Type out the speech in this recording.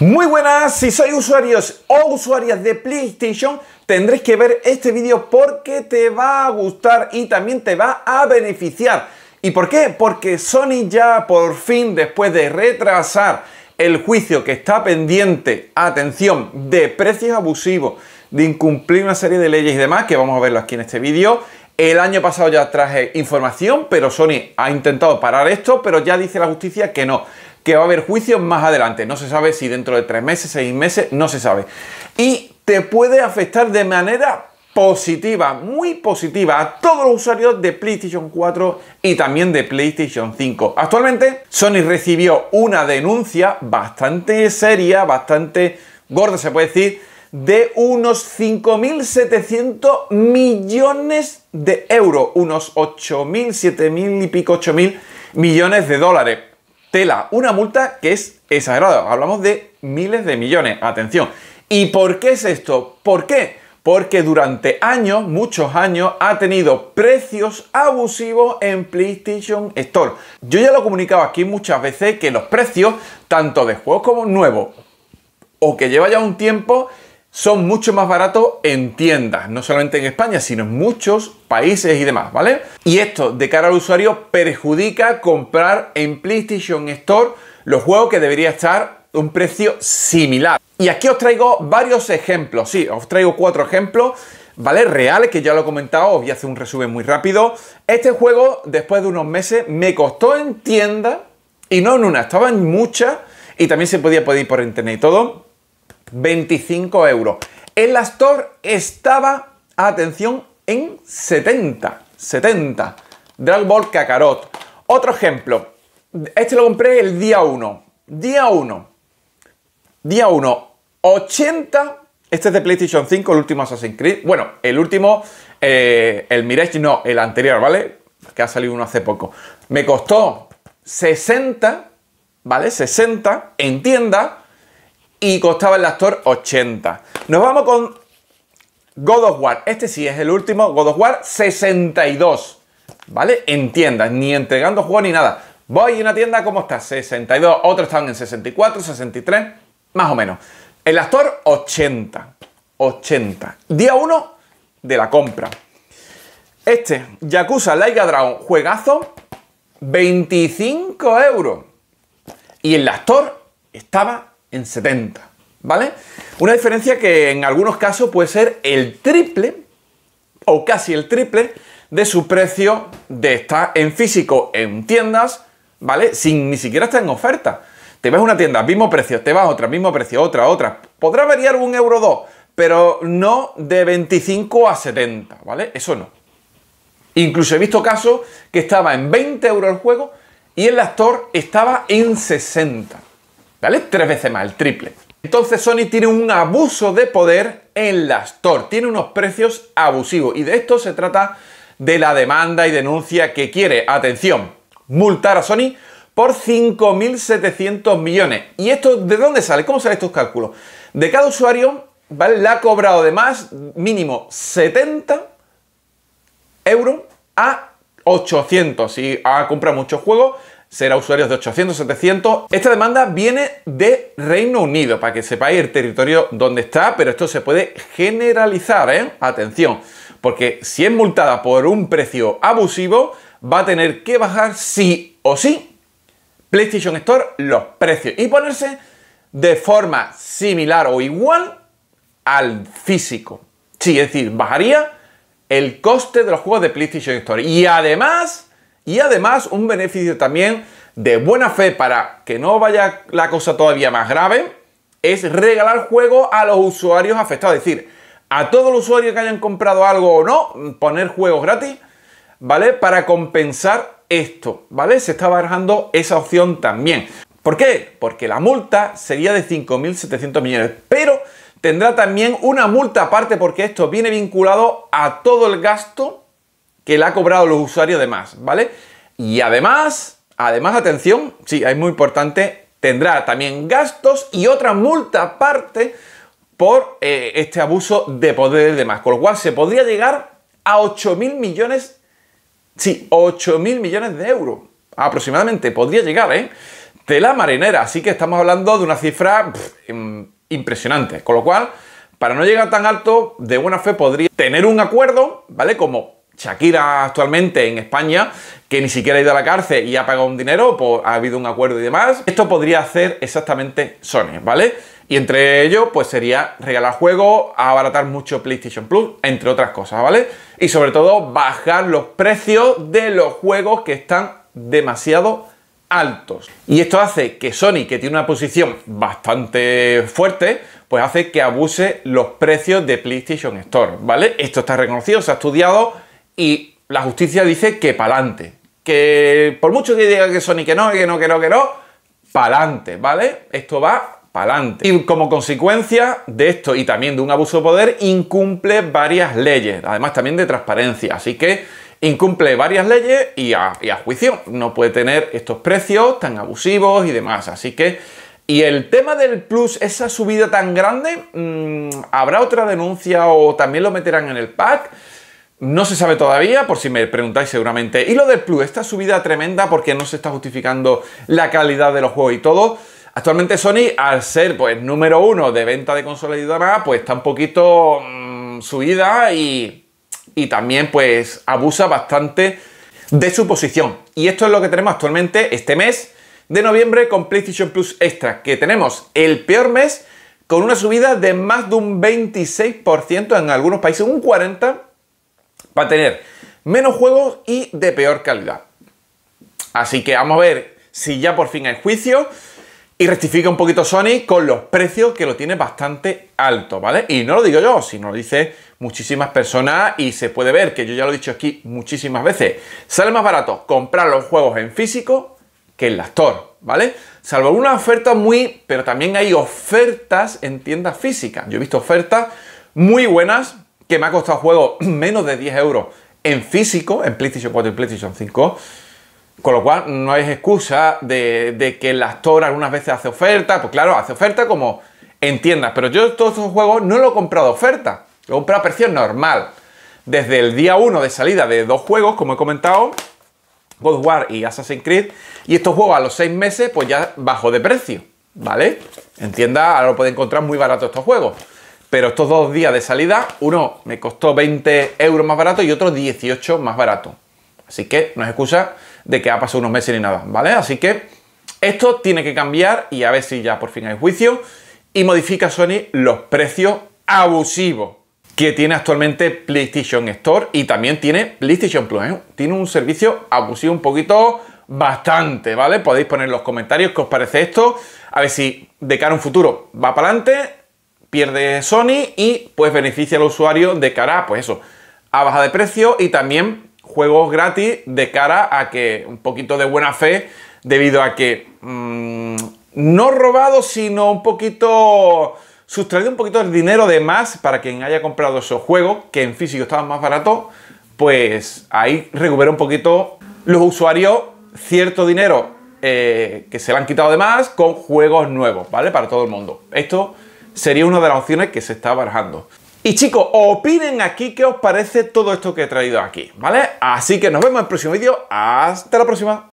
Muy buenas, si sois usuarios o usuarias de PlayStation, tendréis que ver este vídeo porque te va a gustar y también te va a beneficiar. ¿Y por qué? Porque Sony ya por fin, después de retrasar el juicio que está pendiente, atención, de precios abusivos, de incumplir una serie de leyes y demás, que vamos a verlo aquí en este vídeo, el año pasado ya traje información, pero Sony ha intentado parar esto, pero ya dice la justicia que no que va a haber juicios más adelante. No se sabe si dentro de tres meses, seis meses, no se sabe. Y te puede afectar de manera positiva, muy positiva a todos los usuarios de PlayStation 4 y también de PlayStation 5. Actualmente Sony recibió una denuncia bastante seria, bastante gorda se puede decir, de unos 5.700 millones de euros, unos 8.000, 7.000 y pico, 8.000 millones de dólares tela. Una multa que es exagerada. Hablamos de miles de millones. Atención. ¿Y por qué es esto? ¿Por qué? Porque durante años, muchos años, ha tenido precios abusivos en PlayStation Store. Yo ya lo he comunicado aquí muchas veces que los precios, tanto de juegos como nuevos, o que lleva ya un tiempo, son mucho más baratos en tiendas, no solamente en España, sino en muchos países y demás, ¿vale? Y esto, de cara al usuario, perjudica comprar en PlayStation Store los juegos que debería estar a un precio similar. Y aquí os traigo varios ejemplos, sí, os traigo cuatro ejemplos ¿vale? Reales, que ya lo he comentado, os voy a hacer un resumen muy rápido. Este juego, después de unos meses, me costó en tienda, y no en una, estaba en muchas, y también se podía pedir por internet y todo. 25 euros. El la estaba, atención, en 70. 70. Dragon Ball Kakarot. Otro ejemplo. Este lo compré el día 1. Día 1. Día 1. 80. Este es de PlayStation 5, el último Assassin's Creed. Bueno, el último, eh, el Mirage, no, el anterior, ¿vale? Que ha salido uno hace poco. Me costó 60, ¿vale? 60 en tienda y costaba el actor 80. Nos vamos con God of War. Este sí es el último, God of War 62. ¿Vale? En tiendas, ni entregando juego ni nada. Voy a una tienda, ¿cómo está? 62, otros estaban en 64, 63, más o menos. El actor 80. 80. Día 1 de la compra. Este, Yakuza Laiga Dragon, juegazo, 25 euros. Y el actor estaba en 70, ¿vale? Una diferencia que en algunos casos puede ser el triple o casi el triple de su precio de estar en físico en tiendas, ¿vale? Sin ni siquiera estar en oferta. Te vas a una tienda, mismo precio, te vas a otra, mismo precio, otra, otra. Podrá variar un euro o dos, pero no de 25 a 70, ¿vale? Eso no. Incluso he visto casos que estaba en 20 euros el juego y el actor estaba en 60. ¿Vale? Tres veces más, el triple. Entonces Sony tiene un abuso de poder en las Store, tiene unos precios abusivos y de esto se trata de la demanda y denuncia que quiere, atención, multar a Sony por 5.700 millones. ¿Y esto de dónde sale? ¿Cómo salen estos cálculos? De cada usuario, ¿vale? Le ha cobrado de más mínimo 70 euros a 800. Si ha comprado muchos juegos, será usuarios de 800, 700. Esta demanda viene de Reino Unido, para que sepáis el territorio donde está, pero esto se puede generalizar, ¿eh? Atención, porque si es multada por un precio abusivo, va a tener que bajar sí o sí PlayStation Store los precios y ponerse de forma similar o igual al físico. Sí, es decir, bajaría el coste de los juegos de PlayStation Store. Y además y además un beneficio también de buena fe para que no vaya la cosa todavía más grave es regalar juegos a los usuarios afectados. Es decir, a todos los usuarios que hayan comprado algo o no, poner juegos gratis, ¿vale? Para compensar esto, ¿vale? Se está barajando esa opción también. ¿Por qué? Porque la multa sería de 5.700 millones, pero tendrá también una multa aparte porque esto viene vinculado a todo el gasto que le ha cobrado los usuarios de más, ¿vale? Y además, además, atención, sí, es muy importante, tendrá también gastos y otra multa aparte por eh, este abuso de poder de más, con lo cual se podría llegar a 8.000 millones, sí, 8.000 millones de euros, aproximadamente, podría llegar, ¿eh? De la marinera, así que estamos hablando de una cifra impresionante, con lo cual, para no llegar tan alto, de buena fe podría tener un acuerdo, ¿vale? Como Shakira actualmente en España, que ni siquiera ha ido a la cárcel y ha pagado un dinero, pues ha habido un acuerdo y demás. Esto podría hacer exactamente Sony, ¿vale? Y entre ellos, pues sería regalar juegos, abaratar mucho PlayStation Plus, entre otras cosas, ¿vale? Y sobre todo, bajar los precios de los juegos que están demasiado altos. Y esto hace que Sony, que tiene una posición bastante fuerte, pues hace que abuse los precios de PlayStation Store, ¿vale? Esto está reconocido, se ha estudiado y la justicia dice que pa'lante. Que por mucho que diga que son y que no, que no, que no, que no, pa'lante, ¿vale? Esto va pa'lante. Y como consecuencia de esto y también de un abuso de poder, incumple varias leyes, además también de transparencia. Así que incumple varias leyes y a, y a juicio no puede tener estos precios tan abusivos y demás. Así que y el tema del plus, esa subida tan grande, mm, ¿habrá otra denuncia o también lo meterán en el pack? No se sabe todavía, por si me preguntáis seguramente. Y lo del Plus, esta subida tremenda porque no se está justificando la calidad de los juegos y todo. Actualmente Sony, al ser pues número uno de venta de consolas y demás, pues está un poquito mm, subida y, y también pues abusa bastante de su posición. Y esto es lo que tenemos actualmente este mes de noviembre con PlayStation Plus Extra, que tenemos el peor mes con una subida de más de un 26% en algunos países, un 40% va a tener menos juegos y de peor calidad. Así que vamos a ver si ya por fin hay juicio y rectifica un poquito Sony con los precios que lo tiene bastante alto, ¿vale? Y no lo digo yo, sino lo dice muchísimas personas y se puede ver, que yo ya lo he dicho aquí muchísimas veces, sale más barato comprar los juegos en físico que en la Store, ¿vale? Salvo una oferta muy, pero también hay ofertas en tiendas físicas. Yo he visto ofertas muy buenas que me ha costado juego menos de 10 euros en físico, en PlayStation 4 y PlayStation 5. Con lo cual no hay excusa de, que el actor algunas veces hace oferta. Pues claro, hace oferta como entiendas. Pero yo todos estos juegos no lo he comprado oferta. Lo he comprado a precio normal. Desde el día 1 de salida de dos juegos, como he comentado, God War y Assassin's Creed. Y estos juegos a los 6 meses, pues ya bajó de precio. ¿Vale? Entienda, ahora lo puede encontrar muy barato estos juegos. Pero estos dos días de salida, uno me costó 20 euros más barato y otro 18 más barato. Así que no es excusa de que ha pasado unos meses ni nada, ¿vale? Así que esto tiene que cambiar y a ver si ya por fin hay juicio y modifica Sony los precios abusivos que tiene actualmente PlayStation Store y también tiene PlayStation Plus. ¿eh? Tiene un servicio abusivo un poquito bastante, ¿vale? Podéis poner en los comentarios qué os parece esto. A ver si de cara a un futuro va para adelante pierde Sony y pues beneficia al usuario de cara, pues eso, a baja de precio y también juegos gratis de cara a que un poquito de buena fe debido a que mm, no robado, sino un poquito sustraído un poquito el dinero de más para quien haya comprado esos juegos que en físico estaban más barato pues ahí recupera un poquito los usuarios cierto dinero eh, que se le han quitado de más con juegos nuevos, ¿vale? Para todo el mundo. Esto sería una de las opciones que se está barajando. Y chicos, opinen aquí qué os parece todo esto que he traído aquí, ¿vale? Así que nos vemos en el próximo vídeo. Hasta la próxima.